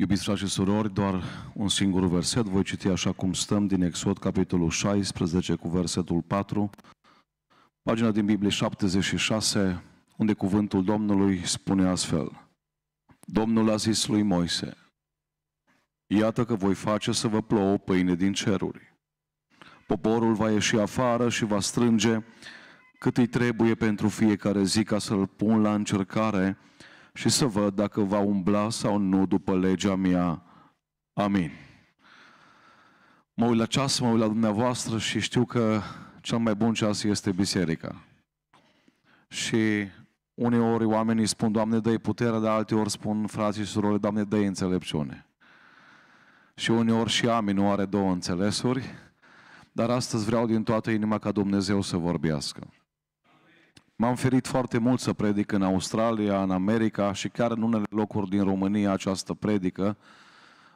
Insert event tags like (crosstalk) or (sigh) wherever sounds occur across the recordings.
Iubiți frate și surori, doar un singur verset, voi citi așa cum stăm din Exod, capitolul 16, cu versetul 4, pagina din Biblie 76, unde cuvântul Domnului spune astfel. Domnul a zis lui Moise, Iată că voi face să vă plouă pâine din ceruri. Poporul va ieși afară și va strânge cât îi trebuie pentru fiecare zi ca să-l pun la încercare și să văd dacă va umbla sau nu după legea mea. Amin. Mă uit la ceas, mă uit la dumneavoastră și știu că cel mai bun ceas este biserica. Și uneori oamenii spun, Doamne, dă putere, dar alteori spun, frații și surori, Doamne, dă înțelepciune. Și uneori și amin nu are două înțelesuri, dar astăzi vreau din toată inima ca Dumnezeu să vorbească. M-am ferit foarte mult să predic în Australia, în America și chiar în unele locuri din România această predică,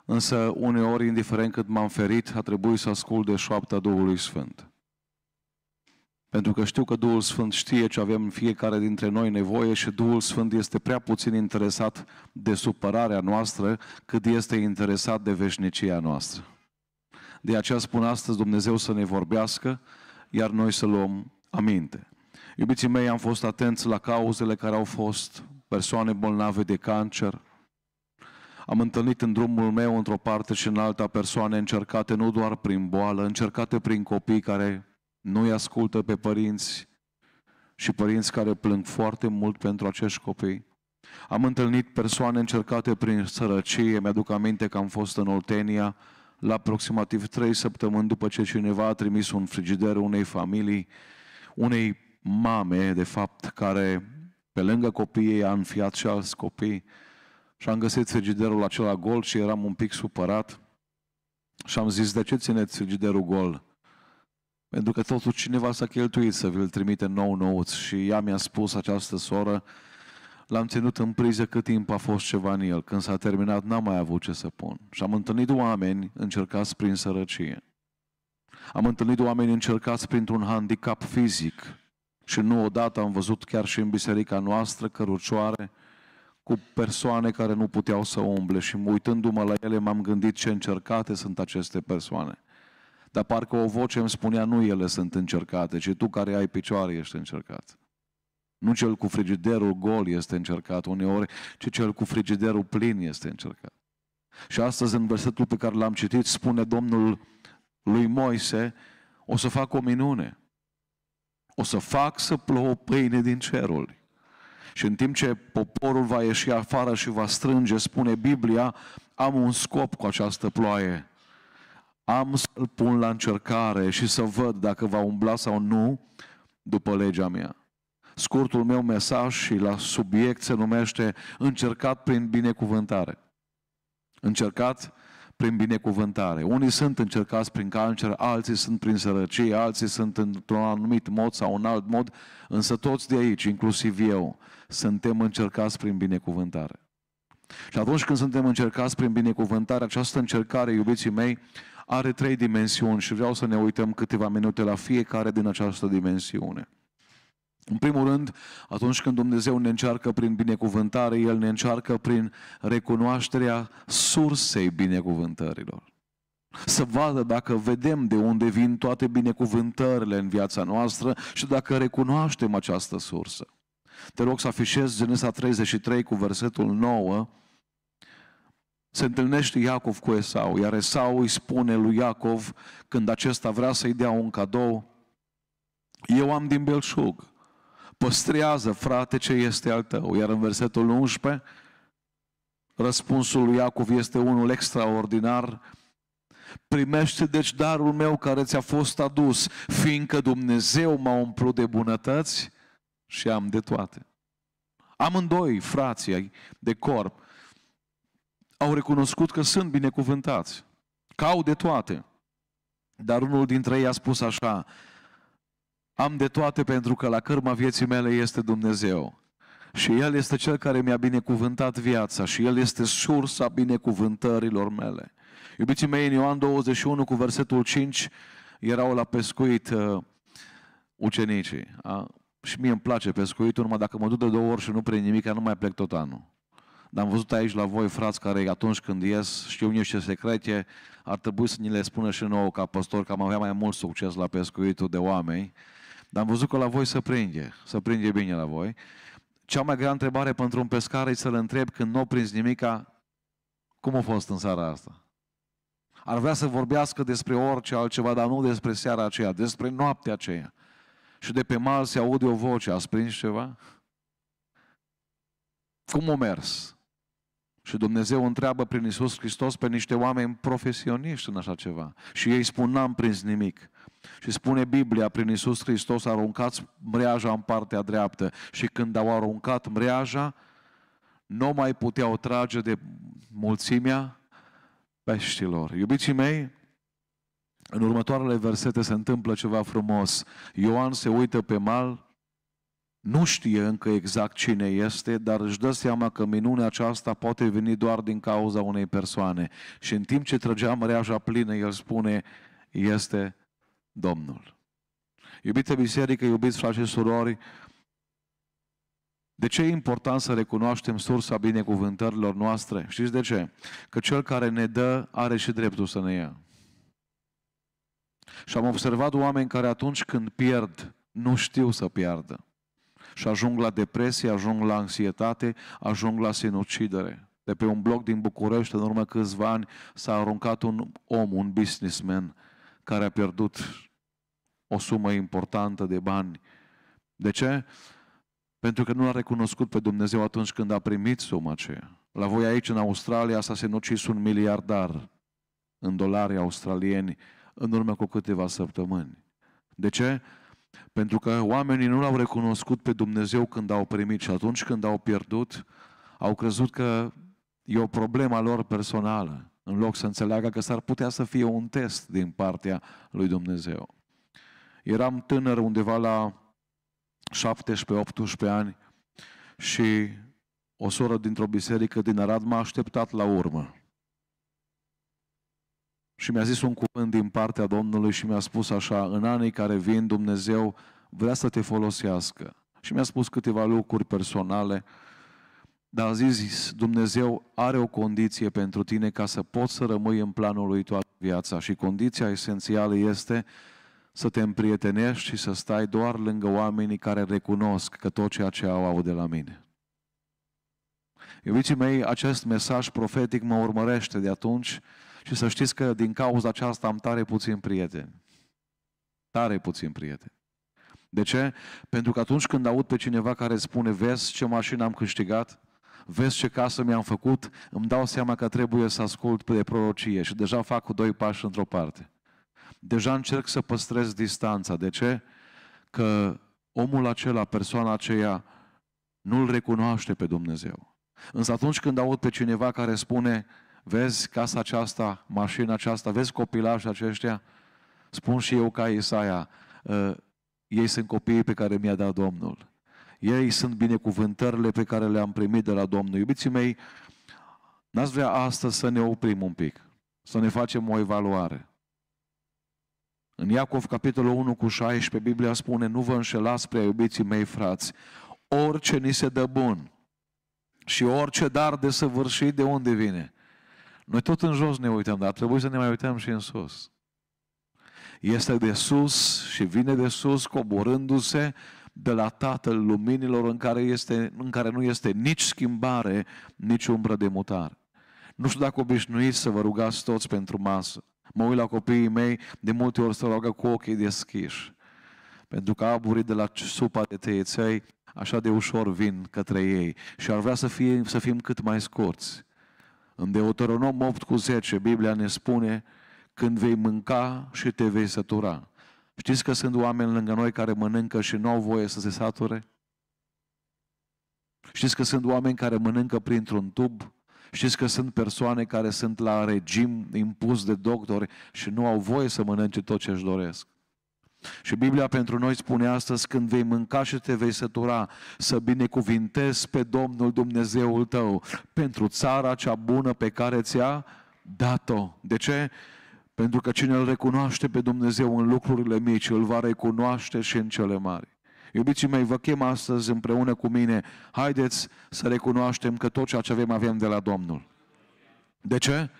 însă uneori, indiferent cât m-am ferit, a trebuit să ascult de șoapta Duhului Sfânt. Pentru că știu că Duhul Sfânt știe ce avem fiecare dintre noi nevoie și Duhul Sfânt este prea puțin interesat de supărarea noastră cât este interesat de veșnicia noastră. De aceea spun astăzi Dumnezeu să ne vorbească, iar noi să luăm aminte. Iubiții mei, am fost atenți la cauzele care au fost persoane bolnave de cancer. Am întâlnit în drumul meu, într-o parte și în alta, persoane încercate nu doar prin boală, încercate prin copii care nu-i ascultă pe părinți și părinți care plâng foarte mult pentru acești copii. Am întâlnit persoane încercate prin sărăcie. Mi-aduc aminte că am fost în Oltenia la aproximativ trei săptămâni după ce cineva a trimis un frigider unei familii, unei mame, de fapt, care pe lângă copiii a înfiat și alți copii și am găsit frigiderul acela gol și eram un pic supărat și am zis, de ce țineți frigiderul gol? Pentru că totuși cineva s-a cheltuit să vi-l trimite nou nouț și ea mi-a spus această soră, l-am ținut în priză cât timp a fost ceva în el. Când s-a terminat, n-am mai avut ce să pun. Și am întâlnit oameni încercați prin sărăcie. Am întâlnit oameni încercați printr-un handicap fizic. Și nu odată am văzut chiar și în biserica noastră cărucioare cu persoane care nu puteau să umble și uitându-mă la ele m-am gândit ce încercate sunt aceste persoane. Dar parcă o voce îmi spunea nu ele sunt încercate, ci tu care ai picioare ești încercat. Nu cel cu frigiderul gol este încercat uneori, ci cel cu frigiderul plin este încercat. Și astăzi în versetul pe care l-am citit spune Domnul lui Moise, o să fac o minune o să fac să plouă pâine din cerul. Și în timp ce poporul va ieși afară și va strânge, spune Biblia, am un scop cu această ploaie. Am să-l pun la încercare și să văd dacă va umbla sau nu după legea mea. Scurtul meu mesaj și la subiect se numește Încercat prin binecuvântare. Încercat prin binecuvântare. Unii sunt încercați prin cancer, alții sunt prin sărăcie, alții sunt într-un anumit mod sau un alt mod, însă toți de aici, inclusiv eu, suntem încercați prin binecuvântare. Și atunci când suntem încercați prin binecuvântare, această încercare, iubiții mei, are trei dimensiuni și vreau să ne uităm câteva minute la fiecare din această dimensiune. În primul rând, atunci când Dumnezeu ne încearcă prin binecuvântare, El ne încearcă prin recunoașterea sursei binecuvântărilor. Să vadă dacă vedem de unde vin toate binecuvântările în viața noastră și dacă recunoaștem această sursă. Te rog să afișezi Genesa 33 cu versetul 9. Se întâlnește Iacov cu Esau, iar Esau îi spune lui Iacov, când acesta vrea să-i dea un cadou, eu am din belșug Păstrează, frate, ce este al tău. Iar în versetul 11, răspunsul lui Iacov este unul extraordinar. Primește deci darul meu care ți-a fost adus, fiindcă Dumnezeu m-a umplut de bunătăți și am de toate. Amândoi frații de corp au recunoscut că sunt binecuvântați, că au de toate. Dar unul dintre ei a spus așa, am de toate pentru că la cărma vieții mele este Dumnezeu. Și El este Cel care mi-a binecuvântat viața și El este sursa binecuvântărilor mele. Iubiții mei, în Ioan 21 cu versetul 5 erau la pescuit uh, ucenicii. A? Și mie îmi place pescuitul, numai dacă mă duc de două ori și nu prind nimic, nu mai plec tot anul. Dar am văzut aici la voi, frați, care atunci când ies, știu niște secrete, ar trebui să ni le spună și nouă ca păstor, că am avea mai mult succes la pescuitul de oameni dar am văzut că la voi se prinde, se prinde bine la voi. Cea mai grea întrebare pentru un pescar e să-l întreb când nu n-o nimica, cum a fost în seara asta? Ar vrea să vorbească despre orice altceva, dar nu despre seara aceea, despre noaptea aceea. Și de pe mal se aude o voce, a prins ceva? Cum o mers? Și Dumnezeu întreabă prin Isus Hristos pe niște oameni profesioniști în așa ceva. Și ei spun, n-am prins nimic. Și spune Biblia, prin Isus Hristos, aruncați mreaja în partea dreaptă. Și când au aruncat mreaja, nu mai puteau trage de mulțimea peștilor. Iubiții mei, în următoarele versete se întâmplă ceva frumos. Ioan se uită pe mal, nu știe încă exact cine este, dar își dă seama că minunea aceasta poate veni doar din cauza unei persoane. Și în timp ce trăgea mreaja plină, el spune, este Domnul. iubite biserică, iubiți frați și surori, de ce e important să recunoaștem sursa binecuvântărilor noastre? Știți de ce? Că cel care ne dă are și dreptul să ne ia. Și am observat oameni care atunci când pierd, nu știu să piardă. Și ajung la depresie, ajung la anxietate, ajung la sinucidere. De pe un bloc din București, în urmă câțiva ani, s-a aruncat un om, un businessman, care a pierdut o sumă importantă de bani. De ce? Pentru că nu l-a recunoscut pe Dumnezeu atunci când a primit suma aceea. La voi aici, în Australia, s-a sinucis un miliardar în dolari australieni în urmă cu câteva săptămâni. De ce? Pentru că oamenii nu l-au recunoscut pe Dumnezeu când au primit și atunci când au pierdut, au crezut că e o problemă lor personală în loc să înțeleagă că s-ar putea să fie un test din partea lui Dumnezeu. Eram tânăr undeva la 17-18 ani și o soră dintr-o biserică din Arad m-a așteptat la urmă. Și mi-a zis un cuvânt din partea Domnului și mi-a spus așa, în anii care vin Dumnezeu vrea să te folosească. Și mi-a spus câteva lucruri personale dar zis, Dumnezeu are o condiție pentru tine ca să poți să rămâi în planul lui toată viața și condiția esențială este să te împrietenești și să stai doar lângă oamenii care recunosc că tot ceea ce au au de la mine. Iubiții mei, acest mesaj profetic mă urmărește de atunci și să știți că din cauza aceasta am tare puțin prieteni. Tare puțin prieteni. De ce? Pentru că atunci când aud pe cineva care spune, vezi ce mașină am câștigat, vezi ce casă mi-am făcut, îmi dau seama că trebuie să ascult de prorocie și deja fac cu doi pași într-o parte. Deja încerc să păstrez distanța. De ce? Că omul acela, persoana aceea, nu-L recunoaște pe Dumnezeu. Însă atunci când aud pe cineva care spune, vezi casa aceasta, mașina aceasta, vezi copilașii aceștia, spun și eu ca Isaia, ă, ei sunt copiii pe care mi-a dat Domnul. Ei sunt binecuvântările pe care le-am primit de la Domnul. Iubiții mei, n-ați vrea astăzi să ne oprim un pic, să ne facem o evaluare. În Iacov, capitolul 1 cu 16, Biblia spune, nu vă înșelați prea iubiții mei frați, orice ni se dă bun și orice dar de săvârșit de unde vine. Noi tot în jos ne uităm, dar trebuie să ne mai uităm și în sus. Este de sus și vine de sus, coborându-se de la Tatăl luminilor în care, este, în care nu este nici schimbare, nici umbră de mutare. Nu știu dacă obișnuiți să vă rugați toți pentru masă. Mă uit la copiii mei, de multe ori se roagă cu ochii deschiși. Pentru că aburii de la supa de tăieței așa de ușor vin către ei și ar vrea să, fie, să fim cât mai scurți. În Deuteronom 8 cu 10, Biblia ne spune, când vei mânca și te vei sătura. Știți că sunt oameni lângă noi care mănâncă și nu au voie să se sature? Știți că sunt oameni care mănâncă printr-un tub? Știți că sunt persoane care sunt la regim impus de doctori și nu au voie să mănânce tot ce își doresc. Și Biblia pentru noi spune astăzi, când vei mânca și te vei sătura, să binecuvintezi pe Domnul Dumnezeul tău pentru țara cea bună pe care ți-a dat-o. De ce? Pentru că cine îl recunoaște pe Dumnezeu în lucrurile mici, îl va recunoaște și în cele mari. Iubiții mei, vă chem astăzi împreună cu mine, haideți să recunoaștem că tot ceea ce avem, avem de la Domnul. De ce?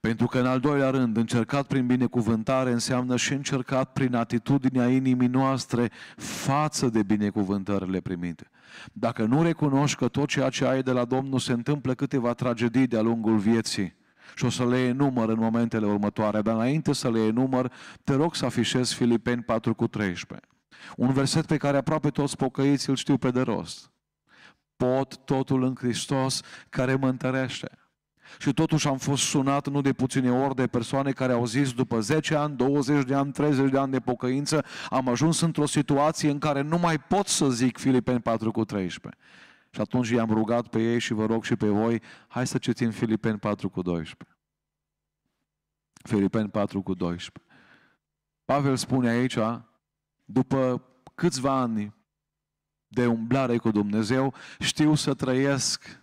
Pentru că, în al doilea rând, încercat prin binecuvântare înseamnă și încercat prin atitudinea inimii noastre față de binecuvântările primite. Dacă nu recunoști că tot ceea ce ai de la Domnul se întâmplă câteva tragedii de-a lungul vieții, și o să le enumăr în momentele următoare, dar înainte să le enumăr, te rog să afișezi Filipeni 4 cu 13. Un verset pe care aproape toți pocăiți îl știu pe de rost. Pot totul în Hristos care mă întărește. Și totuși am fost sunat nu de puține ori de persoane care au zis după 10 ani, 20 de ani, 30 de ani de pocăință, am ajuns într-o situație în care nu mai pot să zic Filipeni 4 cu 13. Și atunci i-am rugat pe ei și vă rog și pe voi, hai să citim Filipeni 4 cu 12. Filipeni 4 cu 12. Pavel spune aici, după câțiva ani de umblare cu Dumnezeu, știu să trăiesc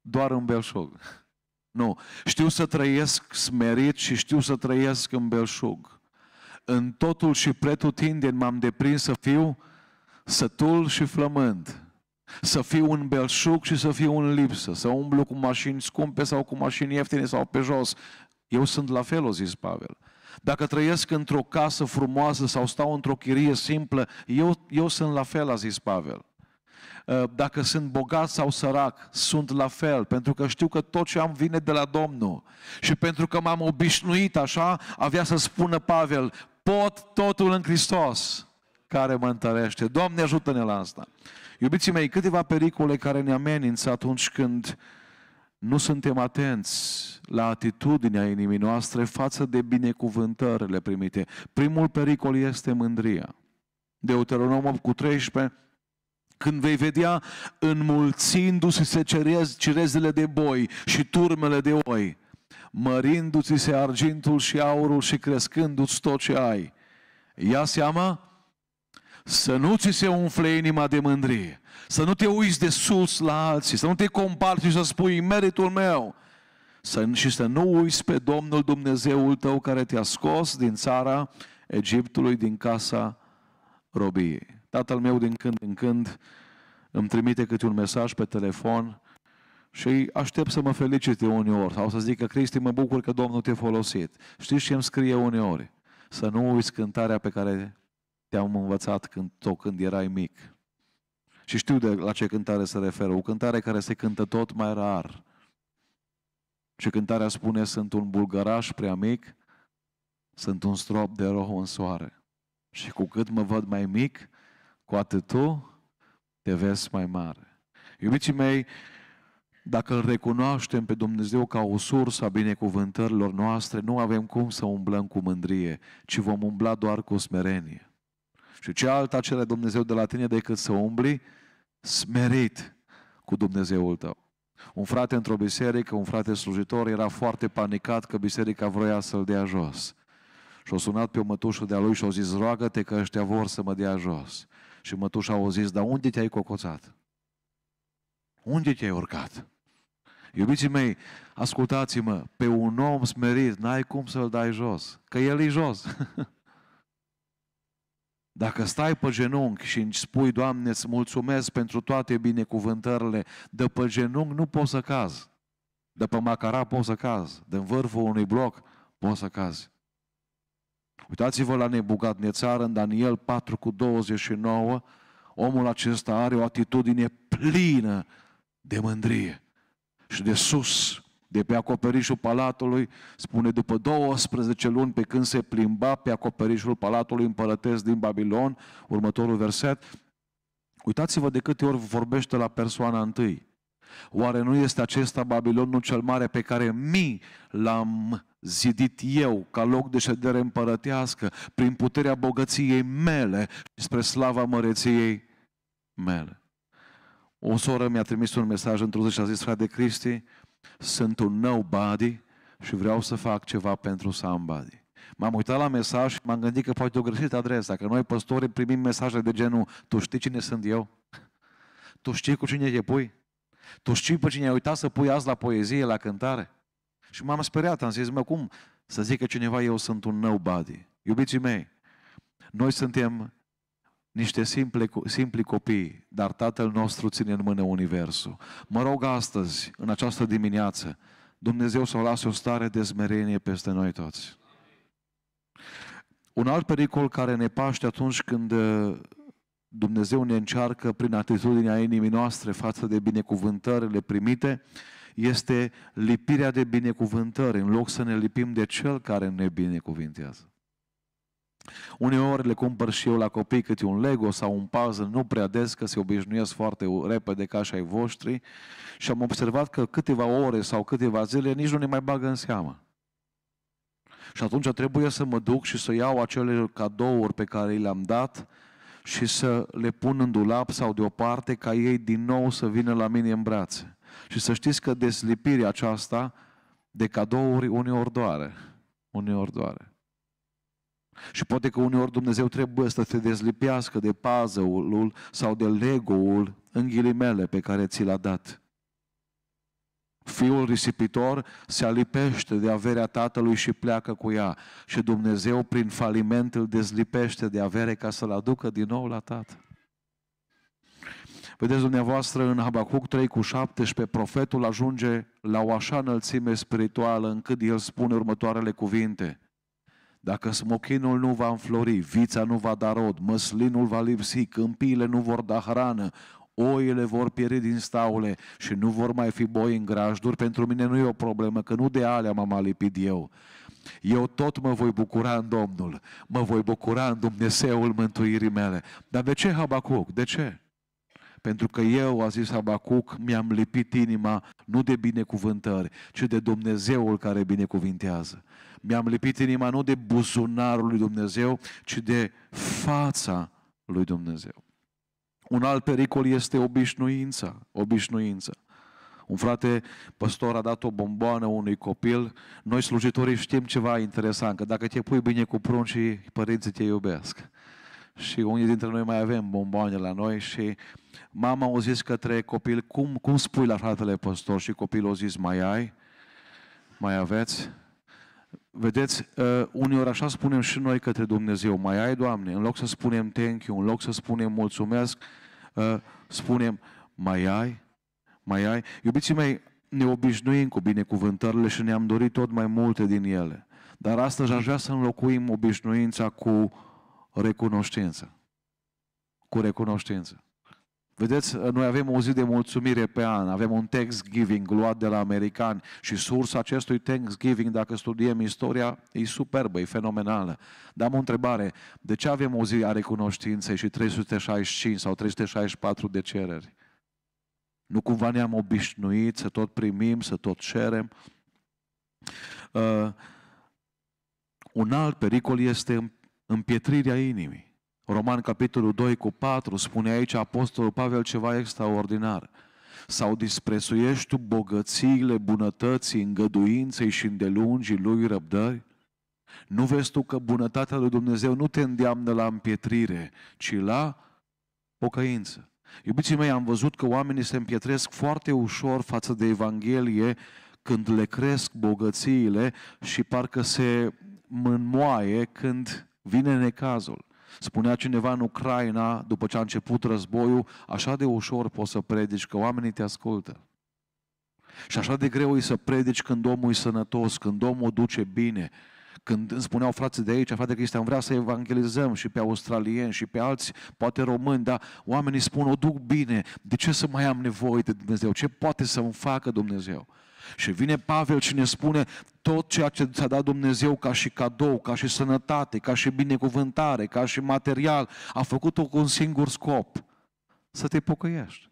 doar în belșug. (laughs) Nu, știu să trăiesc smerit și știu să trăiesc în belșug. În totul și pretutindeni m-am deprins să fiu sătul și flămând. Să fiu un belșug și să fiu în lipsă, să umblu cu mașini scumpe sau cu mașini ieftine sau pe jos. Eu sunt la fel, o zis Pavel. Dacă trăiesc într-o casă frumoasă sau stau într-o chirie simplă, eu, eu sunt la fel, a zis Pavel. Uh, dacă sunt bogat sau sărac, sunt la fel, pentru că știu că tot ce am vine de la Domnul. Și pentru că m-am obișnuit așa, avea să spună Pavel, pot totul în Hristos care mă întărește. Doamne, ajută-ne la asta. Iubiții mei, câteva pericole care ne amenință atunci când nu suntem atenți la atitudinea inimii noastre față de binecuvântările primite. Primul pericol este mândria. Deuteronom 8 cu 13, când vei vedea înmulțindu-se se cirezile de boi și turmele de oi, mărindu-ți se argintul și aurul și crescându-ți tot ce ai. Ia seama să nu ți se umfle inima de mândrie. Să nu te uiți de sus la alții. Să nu te compari și să spui meritul meu. Să, și să nu uiți pe Domnul Dumnezeul tău care te-a scos din țara Egiptului, din casa robiei. Tatăl meu din când în când îmi trimite câte un mesaj pe telefon și aștept să mă felicite uneori sau să zică, Cristi, mă bucur că Domnul te-a folosit. Știți ce îmi scrie uneori? Să nu uiți cântarea pe care te-am învățat când, tot când erai mic. Și știu de la ce cântare se referă. O cântare care se cântă tot mai rar. Și cântarea spune, sunt un bulgăraș prea mic, sunt un strop de roh în soare. Și cu cât mă văd mai mic, cu atât tu te vezi mai mare. Iubiții mei, dacă îl recunoaștem pe Dumnezeu ca o sursă a binecuvântărilor noastre, nu avem cum să umblăm cu mândrie, ci vom umbla doar cu smerenie. Și ce alta cere Dumnezeu de la tine decât să umbli smerit cu Dumnezeul tău. Un frate într-o biserică, un frate slujitor, era foarte panicat că biserica vroia să-l dea jos. și a sunat pe o mătușă de-a lui și a zis, roagă-te că ăștia vor să mă dea jos. Și mătușa a zis, dar unde te-ai cocoțat? Unde te-ai urcat? Iubiții mei, ascultați-mă, pe un om smerit n-ai cum să-l dai jos, că el e jos. (laughs) Dacă stai pe genunchi și îmi spui, Doamne, îți mulțumesc pentru toate binecuvântările, de pe genunchi nu poți să cazi. De pe macara poți să cazi. De în vârful unui bloc poți să cazi. Uitați-vă la Nebucadnețar în Daniel 4 cu 29. Omul acesta are o atitudine plină de mândrie și de sus de pe acoperișul palatului, spune, după 12 luni pe când se plimba pe acoperișul palatului împărătesc din Babilon, următorul verset, uitați-vă de câte ori vorbește la persoana întâi. Oare nu este acesta Babilonul cel mare pe care mi l-am zidit eu ca loc de ședere împărătească prin puterea bogăției mele și spre slava măreției mele? O soră mi-a trimis un mesaj într-o zi și a zis, frate Cristi, sunt un nobody și vreau să fac ceva pentru somebody. M-am uitat la mesaj și m-am gândit că poate o greșit adresa, că noi păstori primim mesaje de genul Tu știi cine sunt eu? Tu știi cu cine te pui? Tu știi pe cine ai uitat să pui azi la poezie, la cântare? Și m-am speriat, am zis, mă, cum să zică cineva eu sunt un nobody? Iubiții mei, noi suntem niște simple, simpli copii, dar Tatăl nostru ține în mână Universul. Mă rog astăzi, în această dimineață, Dumnezeu să o lase o stare de smerenie peste noi toți. Un alt pericol care ne paște atunci când uh, Dumnezeu ne încearcă prin atitudinea inimii noastre față de binecuvântările primite, este lipirea de binecuvântări, în loc să ne lipim de Cel care ne binecuvintează. Uneori le cumpăr și eu la copii câte un Lego sau un puzzle, nu prea des, că se obișnuiesc foarte repede ca și ai voștri și am observat că câteva ore sau câteva zile nici nu ne mai bagă în seamă. Și atunci trebuie să mă duc și să iau acele cadouri pe care i le-am dat și să le pun în dulap sau deoparte ca ei din nou să vină la mine în brațe. Și să știți că deslipirea aceasta de cadouri uneori doare. Uneori doare. Și poate că uneori Dumnezeu trebuie să te dezlipească de puzzle-ul sau de Lego-ul în ghilimele pe care ți l-a dat. Fiul risipitor se alipește de averea tatălui și pleacă cu ea. Și Dumnezeu prin faliment îl dezlipește de avere ca să-l aducă din nou la tată. Vedeți dumneavoastră în Habacuc 3 cu 17, profetul ajunge la o așa înălțime spirituală încât el spune următoarele cuvinte. Dacă smochinul nu va înflori, vița nu va da rod, măslinul va lipsi, câmpiile nu vor da hrană, oile vor pieri din staule și nu vor mai fi boi în grajduri, pentru mine nu e o problemă, că nu de alea m-am alipit eu. Eu tot mă voi bucura în Domnul, mă voi bucura în Dumnezeul mântuirii mele. Dar de ce Habacuc? De ce? Pentru că eu, a zis Abacuc, mi-am lipit inima nu de binecuvântări, ci de Dumnezeul care binecuvintează. Mi-am lipit inima nu de buzunarul lui Dumnezeu, ci de fața lui Dumnezeu. Un alt pericol este obișnuința, obișnuința. Un frate păstor a dat o bomboană unui copil. Noi slujitorii știm ceva interesant, că dacă te pui bine cu pruncii, părinții te iubesc și unii dintre noi mai avem bomboane la noi și mama o zis către copil, cum, cum spui la fratele păstor? Și copilul o zis, mai ai? Mai aveți? Vedeți, uh, uneori așa spunem și noi către Dumnezeu, mai ai, Doamne, în loc să spunem thank you, în loc să spunem mulțumesc, uh, spunem mai ai, mai ai. Iubiții mei, ne obișnuim cu binecuvântările și ne-am dorit tot mai multe din ele. Dar astăzi aș vrea să înlocuim obișnuința cu recunoștință. Cu recunoștință. Vedeți, noi avem o zi de mulțumire pe an, avem un Thanksgiving luat de la americani și sursa acestui Thanksgiving, dacă studiem istoria, e superbă, e fenomenală. Dar am o întrebare, de ce avem o zi a recunoștinței și 365 sau 364 de cereri? Nu cumva ne-am obișnuit să tot primim, să tot cerem? Uh, un alt pericol este împietrirea inimii. Roman capitolul 2 cu 4 spune aici Apostolul Pavel ceva extraordinar. Sau disprețuiești tu bogățiile, bunătății, îngăduinței și îndelungii lui răbdări? Nu vezi tu că bunătatea lui Dumnezeu nu te îndeamnă la împietrire, ci la pocăință. Iubiții mei, am văzut că oamenii se împietresc foarte ușor față de Evanghelie când le cresc bogățiile și parcă se mânmoaie când vine necazul. Spunea cineva în Ucraina, după ce a început războiul, așa de ușor poți să predici că oamenii te ascultă. Și așa de greu e să predici când omul e sănătos, când omul duce bine. Când îmi spuneau frații de aici, frate Cristian, vrea să evangelizăm și pe australieni și pe alți, poate români, dar oamenii spun, o duc bine, de ce să mai am nevoie de Dumnezeu? Ce poate să-mi facă Dumnezeu? Și vine Pavel și ne spune tot ceea ce ți-a dat Dumnezeu ca și cadou, ca și sănătate, ca și binecuvântare, ca și material, a făcut-o cu un singur scop, să te pocăiești.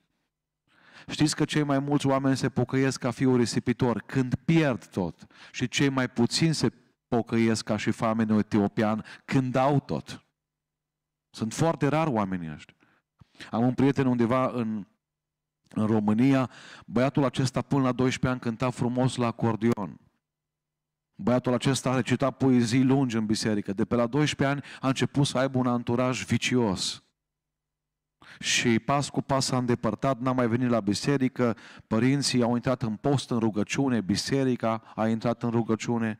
Știți că cei mai mulți oameni se pocăiesc ca fiul risipitor când pierd tot și cei mai puțini se pocăiesc ca și famenul etiopian când au tot. Sunt foarte rar oamenii ăștia. Am un prieten undeva în în România, băiatul acesta până la 12 ani cânta frumos la acordion. Băiatul acesta a recitat poezii lungi în biserică. De pe la 12 ani a început să aibă un anturaj vicios. Și pas cu pas s-a îndepărtat, n-a mai venit la biserică, părinții au intrat în post, în rugăciune, biserica a intrat în rugăciune.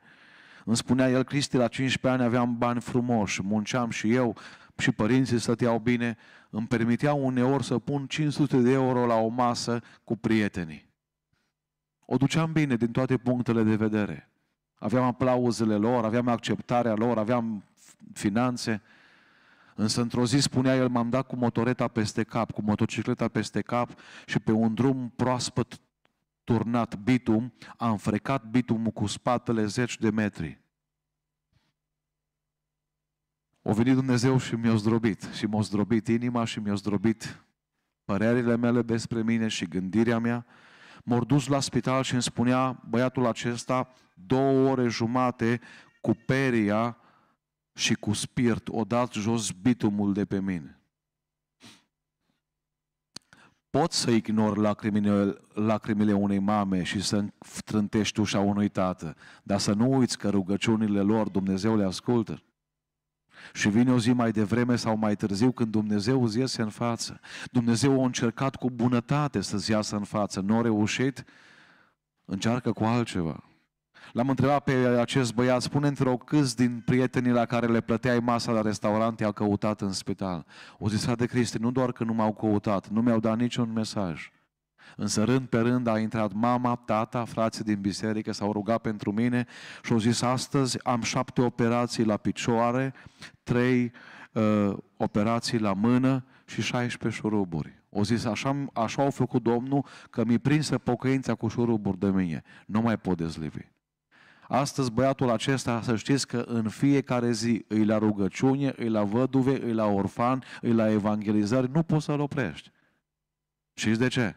Îmi spunea el, Cristi, la 15 ani aveam bani frumoși, munceam și eu, și părinții stăteau bine, îmi permiteau uneori să pun 500 de euro la o masă cu prietenii. O duceam bine din toate punctele de vedere. Aveam aplauzele lor, aveam acceptarea lor, aveam finanțe. Însă într-o zi spunea el, m-am dat cu motoreta peste cap, cu motocicleta peste cap și pe un drum proaspăt turnat bitum, am frecat bitumul cu spatele zeci de metri. O venit Dumnezeu și mi-a zdrobit. Și m-a zdrobit inima și mi-a zdrobit părerile mele despre mine și gândirea mea. m a dus la spital și îmi spunea băiatul acesta două ore jumate cu peria și cu spirit o dat jos bitumul de pe mine. Pot să ignor lacrimile, lacrimile unei mame și să trântești ușa unui tată, dar să nu uiți că rugăciunile lor Dumnezeu le ascultă. Și vine o zi mai devreme sau mai târziu când Dumnezeu îți iese în față. Dumnezeu a încercat cu bunătate să-ți iasă în față. Nu a reușit, încearcă cu altceva. L-am întrebat pe acest băiat, spune într-o câți din prietenii la care le plăteai masa la restaurant i-au căutat în spital? O zis, de Cristi, nu doar că nu m-au căutat, nu mi-au dat niciun mesaj. Însă rând pe rând a intrat mama, tata, frații din biserică, s-au rugat pentru mine și au zis astăzi am șapte operații la picioare, trei uh, operații la mână și 16 șuruburi. O zis, așa, așa au făcut Domnul că mi-i prinsă pocăința cu șuruburi de mine. Nu mai pot dezlivi. Astăzi băiatul acesta, să știți că în fiecare zi îi la rugăciune, îi la văduve, îi la orfan, îi la evangelizări, nu poți să-l oprești. Știți de ce?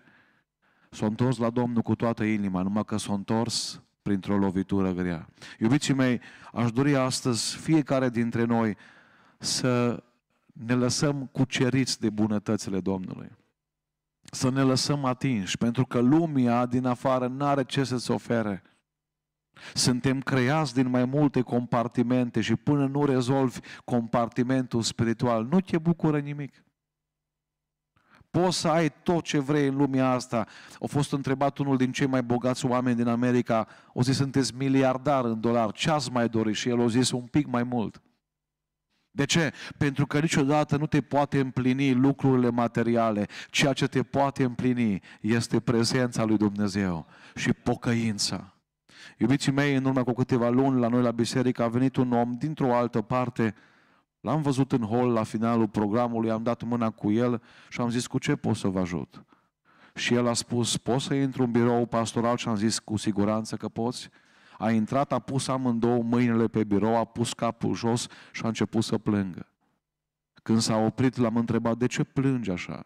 s-a întors la Domnul cu toată inima, numai că s-a întors printr-o lovitură grea. Iubiții mei, aș dori astăzi fiecare dintre noi să ne lăsăm cuceriți de bunătățile Domnului. Să ne lăsăm atinși, pentru că lumea din afară nu are ce să-ți ofere. Suntem creați din mai multe compartimente și până nu rezolvi compartimentul spiritual, nu te bucură nimic. Poți să ai tot ce vrei în lumea asta. A fost întrebat unul din cei mai bogați oameni din America, o zis, sunteți miliardar în dolar, ce ați mai dori? Și el a zis, un pic mai mult. De ce? Pentru că niciodată nu te poate împlini lucrurile materiale. Ceea ce te poate împlini este prezența lui Dumnezeu și pocăința. Iubiții mei, în urmă cu câteva luni la noi la biserică a venit un om dintr-o altă parte L-am văzut în hol la finalul programului, am dat mâna cu el și am zis cu ce pot să vă ajut. Și el a spus, poți să intru în birou pastoral? Și am zis cu siguranță că poți. A intrat, a pus amândouă mâinile pe birou, a pus capul jos și a început să plângă. Când s-a oprit, l-am întrebat, de ce plângi așa?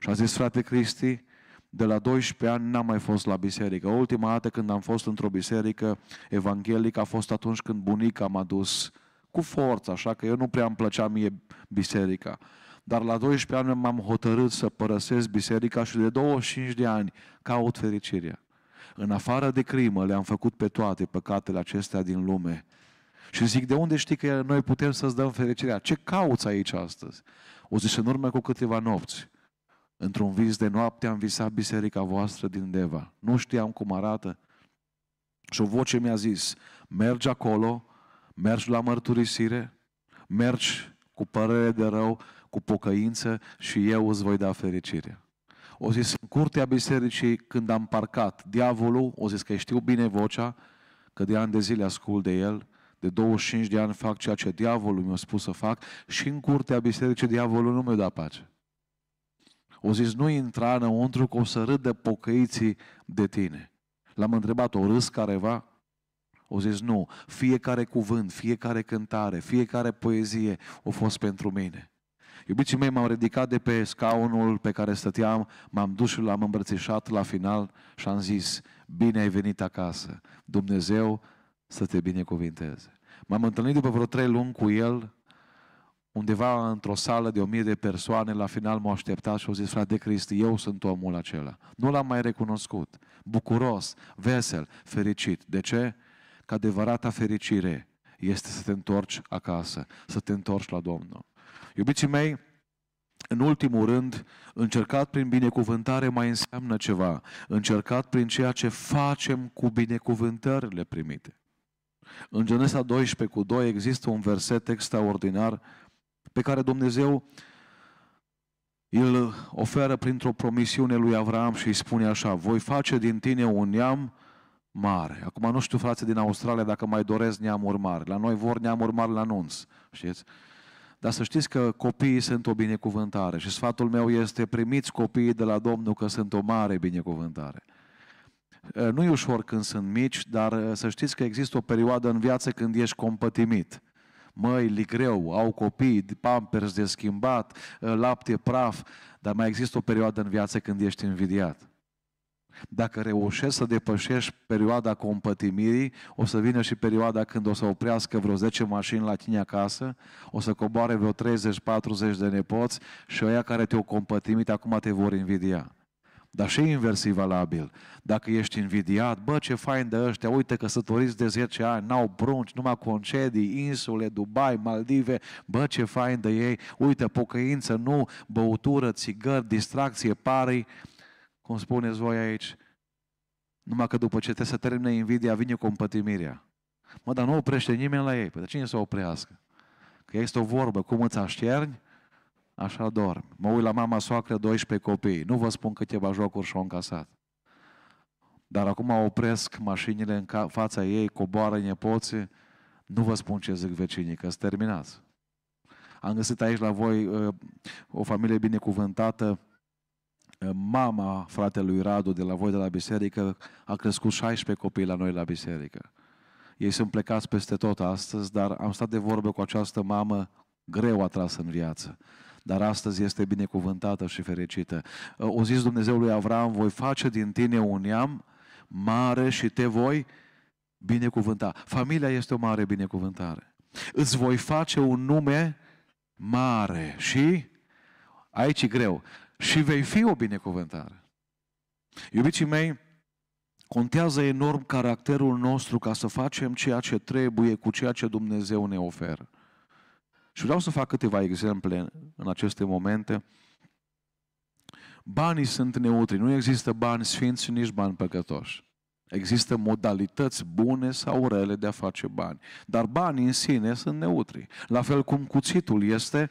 Și a zis, frate Cristi, de la 12 ani n-am mai fost la biserică. Ultima dată când am fost într-o biserică evanghelică a fost atunci când bunica m-a dus uh, cu forță, așa că eu nu prea îmi plăcea mie biserica. Dar la 12 ani m-am hotărât să părăsesc biserica și de 25 de ani caut fericirea. În afară de crimă le-am făcut pe toate păcatele acestea din lume. Și zic, de unde știi că noi putem să-ți dăm fericirea? Ce cauți aici astăzi? O zis, în urmă cu câteva nopți, într-un vis de noapte am visat biserica voastră din Deva. Nu știam cum arată. Și o voce mi-a zis, mergi acolo, mergi la mărturisire, mergi cu părere de rău, cu pocăință și eu îți voi da fericire. O zis în curtea bisericii când am parcat diavolul, o zis că știu bine vocea, că de ani de zile ascult de el, de 25 de ani fac ceea ce diavolul mi-a spus să fac și în curtea bisericii diavolul nu mi-a dat pace. O zis, nu intra înăuntru că o să de pocăiții de tine. L-am întrebat, o râs careva? O zis, nu, fiecare cuvânt, fiecare cântare, fiecare poezie a fost pentru mine. Iubiții mei, m-am ridicat de pe scaunul pe care stăteam, m-am dus și l-am îmbrățișat la final și am zis, bine ai venit acasă, Dumnezeu să te binecuvinteze. M-am întâlnit după vreo trei luni cu el, undeva într-o sală de o mie de persoane, la final m-au așteptat și au zis, frate Cristi, eu sunt omul acela. Nu l-am mai recunoscut. Bucuros, vesel, fericit. De ce? că adevărata fericire este să te întorci acasă, să te întorci la Domnul. Iubiții mei, în ultimul rând, încercat prin binecuvântare mai înseamnă ceva. Încercat prin ceea ce facem cu binecuvântările primite. În Genesa 12 cu 2 există un verset extraordinar pe care Dumnezeu îl oferă printr-o promisiune lui Avram și îi spune așa, voi face din tine un neam mare. Acum nu știu, frații din Australia, dacă mai doresc neamuri mari. La noi vor neamuri mari la anunț, știți? Dar să știți că copiii sunt o binecuvântare și sfatul meu este primiți copiii de la Domnul că sunt o mare binecuvântare. Nu e ușor când sunt mici, dar să știți că există o perioadă în viață când ești compătimit. Măi, li greu, au copii, pampers de schimbat, lapte praf, dar mai există o perioadă în viață când ești invidiat. Dacă reușești să depășești perioada compătimirii, o să vină și perioada când o să oprească vreo 10 mașini la tine acasă, o să coboare vreo 30-40 de nepoți și oia care te-au compătimit acum te vor invidia. Dar și invers e valabil. Dacă ești invidiat, bă, ce fain de ăștia, uite că căsătoriți de 10 ani, n-au brunci, numai concedii, insule, Dubai, Maldive, bă, ce fain de ei, uite, pocăință, nu, băutură, țigări, distracție, parii cum spuneți voi aici, numai că după ce te să termine invidia, vine compătimirea. Mă, dar nu oprește nimeni la ei. Păi de cine să oprească? Că este o vorbă, cum îți așterni, așa dorm. Mă uit la mama soacră, 12 copii. Nu vă spun câteva jocuri și-au încasat. Dar acum opresc mașinile în fața ei, coboară nepoții. Nu vă spun ce zic vecinii, că sunt terminați. Am găsit aici la voi uh, o familie binecuvântată, Eh, mama fratelui Radu de la voi de la biserică a crescut 16 copii la noi la biserică. Ei sunt plecați peste tot astăzi, dar am stat de vorbă cu această mamă greu atrasă în viață. Dar astăzi este binecuvântată și fericită. Eh, o zis Dumnezeul lui Avram, voi face din tine un neam mare și te voi binecuvânta. Familia este o mare binecuvântare. Îți voi face un nume mare și aici e greu și vei fi o binecuvântare. Iubiții mei, contează enorm caracterul nostru ca să facem ceea ce trebuie cu ceea ce Dumnezeu ne oferă. Și vreau să fac câteva exemple în aceste momente. Banii sunt neutri, nu există bani sfinți și nici bani păcătoși. Există modalități bune sau rele de a face bani. Dar banii în sine sunt neutri. La fel cum cuțitul este uh,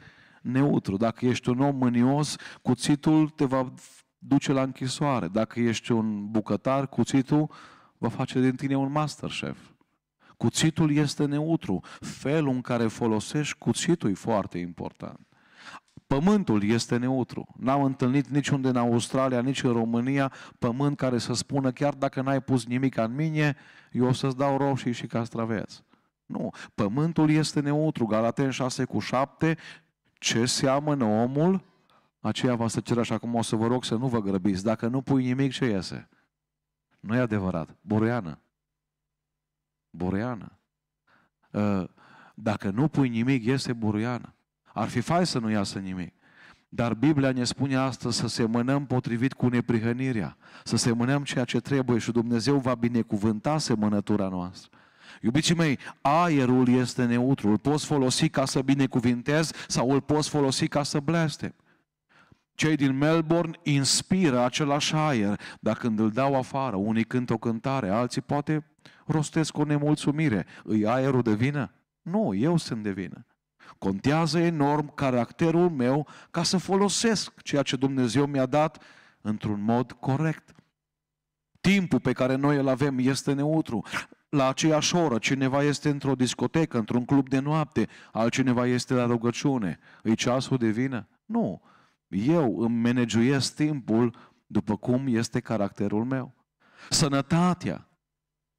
neutru. Dacă ești un om mânios, cuțitul te va duce la închisoare. Dacă ești un bucătar, cuțitul va face din tine un masterchef. Cuțitul este neutru. Felul în care folosești cuțitul e foarte important. Pământul este neutru. N-am întâlnit niciunde în Australia, nici în România, pământ care să spună chiar dacă n-ai pus nimic în mine, eu o să-ți dau roșii și castraveți. Nu, pământul este neutru. Galaten 6 cu 7 ce seamănă omul, aceea va să ceră, așa cum o să vă rog să nu vă grăbiți. Dacă nu pui nimic, ce iese? Nu e adevărat. Boreană. Boreană. Ă, dacă nu pui nimic, iese buruiană. Ar fi fai să nu iasă nimic. Dar Biblia ne spune astăzi să semănăm potrivit cu neprihănirea, să semănăm ceea ce trebuie și Dumnezeu va binecuvânta semănătura noastră. Iubiții mei, aerul este neutru, îl poți folosi ca să binecuvintezi sau îl poți folosi ca să blestem. Cei din Melbourne inspiră același aer, dar când îl dau afară, unii cântă o cântare, alții poate rostesc o nemulțumire. Îi aerul de vină? Nu, eu sunt de vină. Contează enorm caracterul meu ca să folosesc ceea ce Dumnezeu mi-a dat într-un mod corect. Timpul pe care noi îl avem este neutru la aceeași oră. Cineva este într-o discotecă, într-un club de noapte, altcineva este la rugăciune. Îi ceasul de vină? Nu. Eu îmi managiuiesc timpul după cum este caracterul meu. Sănătatea.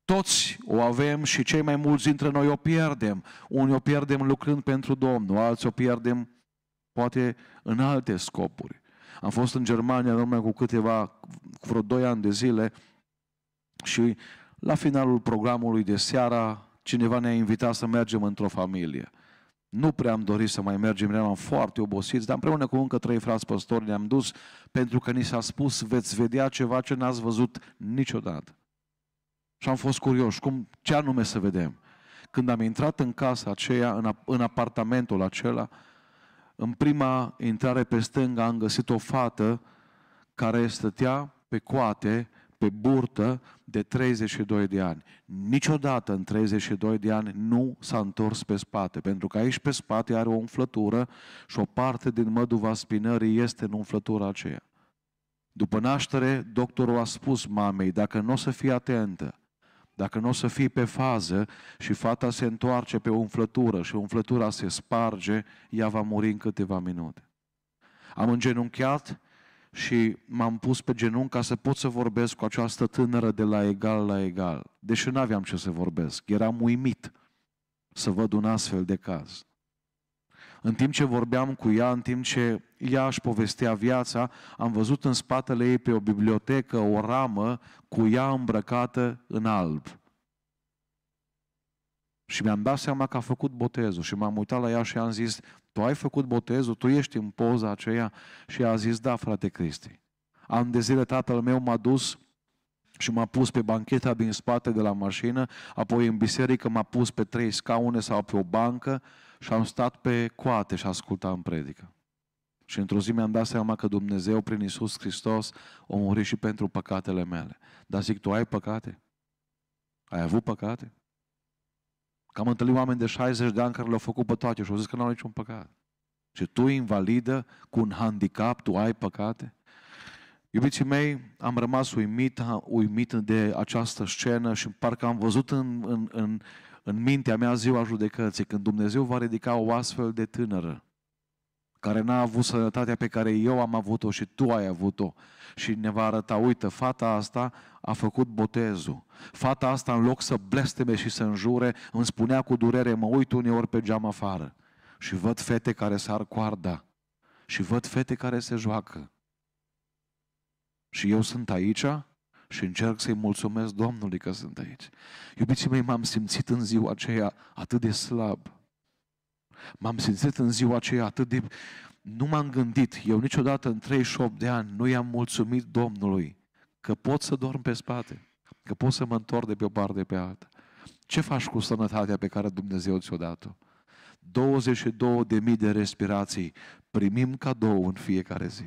Toți o avem și cei mai mulți dintre noi o pierdem. Unii o pierdem lucrând pentru Domnul, alții o pierdem poate în alte scopuri. Am fost în Germania în urmă cu câteva, cu vreo doi ani de zile și la finalul programului de seara, cineva ne-a invitat să mergem într-o familie. Nu prea am dorit să mai mergem, eram foarte obosiți, dar împreună cu încă trei frați păstori ne-am dus pentru că ni s-a spus veți vedea ceva ce n-ați văzut niciodată. Și am fost curioși, cum, ce anume să vedem? Când am intrat în casa aceea, în, în apartamentul acela, în prima intrare pe stânga am găsit o fată care stătea pe coate pe burtă de 32 de ani. Niciodată în 32 de ani nu s-a întors pe spate, pentru că aici pe spate are o umflătură și o parte din măduva spinării este în umflătura aceea. După naștere, doctorul a spus mamei, dacă nu o să fii atentă, dacă nu o să fii pe fază și fata se întoarce pe umflătură și umflătura se sparge, ea va muri în câteva minute. Am îngenunchiat și m-am pus pe genunchi ca să pot să vorbesc cu această tânără de la egal la egal, deși nu aveam ce să vorbesc. Eram uimit să văd un astfel de caz. În timp ce vorbeam cu ea, în timp ce ea își povestea viața, am văzut în spatele ei pe o bibliotecă o ramă cu ea îmbrăcată în alb. Și mi-am dat seama că a făcut botezul și m-am uitat la ea și am zis, tu ai făcut botezul, tu ești în poza aceea? Și a zis, da, frate Cristi. Am de zile tatăl meu m-a dus și m-a pus pe bancheta din spate de la mașină, apoi în biserică m-a pus pe trei scaune sau pe o bancă și am stat pe coate și ascultam predică. Și într-o zi mi-am dat seama că Dumnezeu prin Isus Hristos a murit și pentru păcatele mele. Dar zic, tu ai păcate? Ai avut păcate? Că am întâlnit oameni de 60 de ani care le-au făcut pe toate și au zis că nu au niciun păcat. Și tu, invalidă, cu un handicap, tu ai păcate? Iubiții mei, am rămas uimit, uimit de această scenă și parcă am văzut în, în, în, în mintea mea ziua judecății, când Dumnezeu va ridica o astfel de tânără care n-a avut sănătatea pe care eu am avut-o și tu ai avut-o. Și ne va arăta, uite, fata asta a făcut botezul. Fata asta, în loc să blesteme și să înjure, îmi spunea cu durere, mă uit uneori pe geam afară. Și văd fete care se coarda. Și văd fete care se joacă. Și eu sunt aici și încerc să-i mulțumesc Domnului că sunt aici. Iubiții mei, m-am simțit în ziua aceea atât de slab M-am simțit în ziua aceea atât de... Nu m-am gândit, eu niciodată în 38 de ani nu i-am mulțumit Domnului că pot să dorm pe spate, că pot să mă întorc de pe o parte pe alta. Ce faci cu sănătatea pe care Dumnezeu ți-o dat-o? 22.000 de respirații primim cadou în fiecare zi.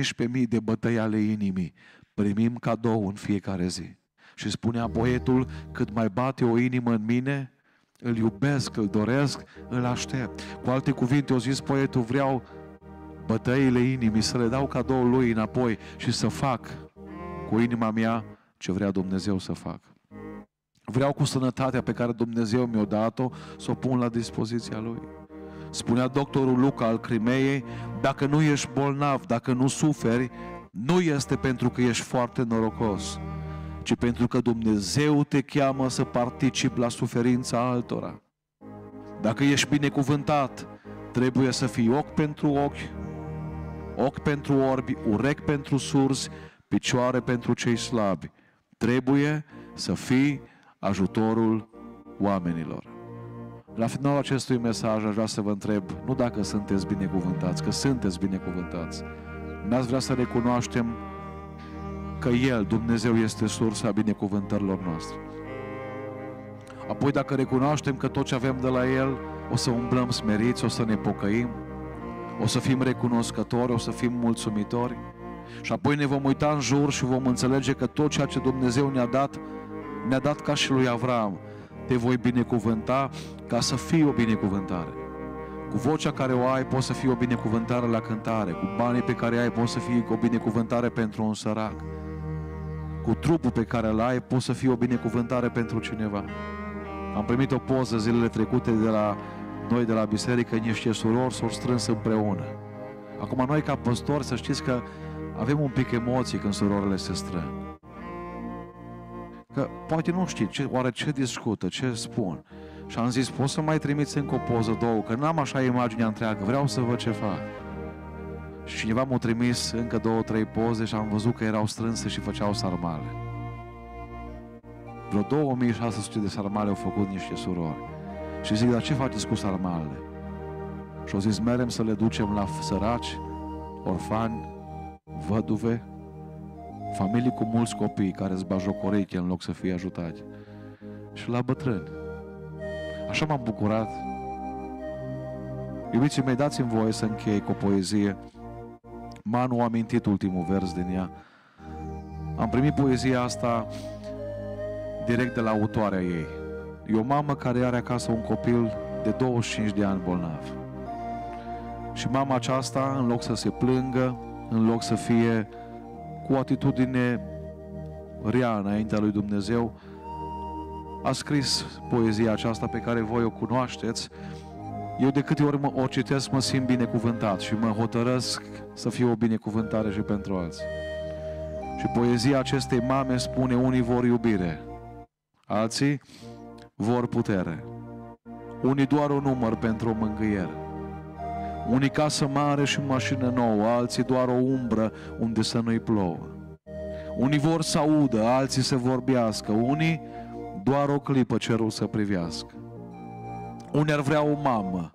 115.000 de bătăi ale inimii primim cadou în fiecare zi. Și spunea poetul, cât mai bate o inimă în mine, îl iubesc, îl doresc, îl aștept. Cu alte cuvinte, o zis poetul, vreau bătăile inimii să le dau cadoul lui înapoi și să fac cu inima mea ce vrea Dumnezeu să fac. Vreau cu sănătatea pe care Dumnezeu mi-o dat-o să o pun la dispoziția Lui. Spunea doctorul Luca al Crimeei, dacă nu ești bolnav, dacă nu suferi, nu este pentru că ești foarte norocos, ci pentru că Dumnezeu te cheamă să participi la suferința altora. Dacă ești binecuvântat, trebuie să fii ochi pentru ochi, ochi pentru orbi, urechi pentru surzi, picioare pentru cei slabi. Trebuie să fii ajutorul oamenilor. La finalul acestui mesaj aș vrea să vă întreb, nu dacă sunteți binecuvântați, că sunteți binecuvântați, n-ați vrea să recunoaștem că El, Dumnezeu, este sursa binecuvântărilor noastre. Apoi dacă recunoaștem că tot ce avem de la El, o să umblăm smeriți, o să ne pocăim, o să fim recunoscători, o să fim mulțumitori și apoi ne vom uita în jur și vom înțelege că tot ceea ce Dumnezeu ne-a dat, ne-a dat ca și lui Avram. Te voi binecuvânta ca să fii o binecuvântare. Cu vocea care o ai poți să fii o binecuvântare la cântare, cu banii pe care ai poți să fii o binecuvântare pentru un sărac cu trupul pe care îl ai, poți să fii o binecuvântare pentru cineva. Am primit o poză zilele trecute de la noi de la biserică, niște surori s-au strâns împreună. Acum noi ca păstori să știți că avem un pic emoții când surorile se strâng. Că poate nu știi ce, oare ce discută, ce spun. Și am zis, poți să mai trimiți încă o poză, două, că n-am așa imaginea întreagă, vreau să văd ce fac. Și cineva m-a trimis încă două, trei poze și am văzut că erau strânse și făceau sarmale. Vreo 2600 de sarmale au făcut niște surori. Și zic, dar ce faceți cu sarmalele? Și au zis, merem să le ducem la săraci, orfani, văduve, familii cu mulți copii care îți bajocoreche în loc să fie ajutați. Și la bătrâni. Așa m-am bucurat. Iubiții mei, dați-mi voie să închei cu o poezie Manu a amintit ultimul vers din ea. Am primit poezia asta direct de la autoarea ei. E o mamă care are acasă un copil de 25 de ani bolnav. Și mama aceasta, în loc să se plângă, în loc să fie cu o atitudine rea înaintea lui Dumnezeu, a scris poezia aceasta pe care voi o cunoașteți eu de câte ori mă, o citesc, mă simt binecuvântat și mă hotărăsc să fiu o binecuvântare și pentru alții. Și poezia acestei mame spune, unii vor iubire, alții vor putere. Unii doar un număr pentru o mângâiere. Unii casă mare și mașină nouă, alții doar o umbră unde să nu-i plouă. Unii vor să audă, alții să vorbească, unii doar o clipă cerul să privească. Unii ar vrea o mamă,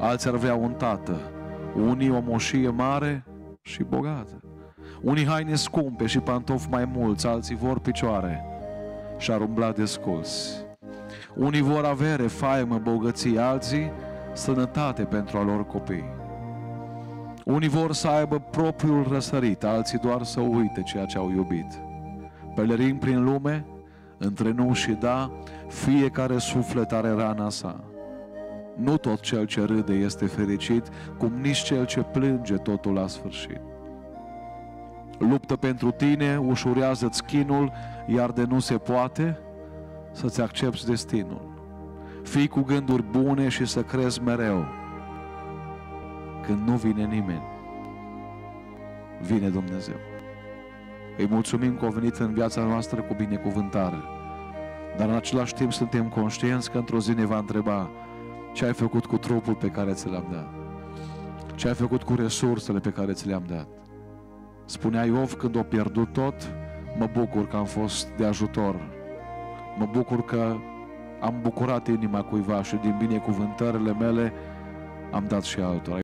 alții ar vrea un tată, unii o moșie mare și bogată. Unii haine scumpe și pantofi mai mulți, alții vor picioare și ar umbla desculți. Unii vor avere, faimă, bogății, alții sănătate pentru a lor copii. Unii vor să aibă propriul răsărit, alții doar să uite ceea ce au iubit. pelerin prin lume, între nu și da, fiecare suflet are rana sa. Nu tot cel ce râde este fericit, cum nici cel ce plânge totul la sfârșit. Luptă pentru tine, ușurează-ți chinul, iar de nu se poate să-ți accepti destinul. Fii cu gânduri bune și să crezi mereu. Când nu vine nimeni, vine Dumnezeu. Îi mulțumim că au venit în viața noastră cu binecuvântare. Dar în același timp suntem conștienți că într-o zi ne va întreba ce ai făcut cu trupul pe care ți l-am dat. Ce ai făcut cu resursele pe care ți le-am dat. Spunea Iov când o pierdut tot, mă bucur că am fost de ajutor. Mă bucur că am bucurat inima cuiva și din binecuvântările mele am dat și altora.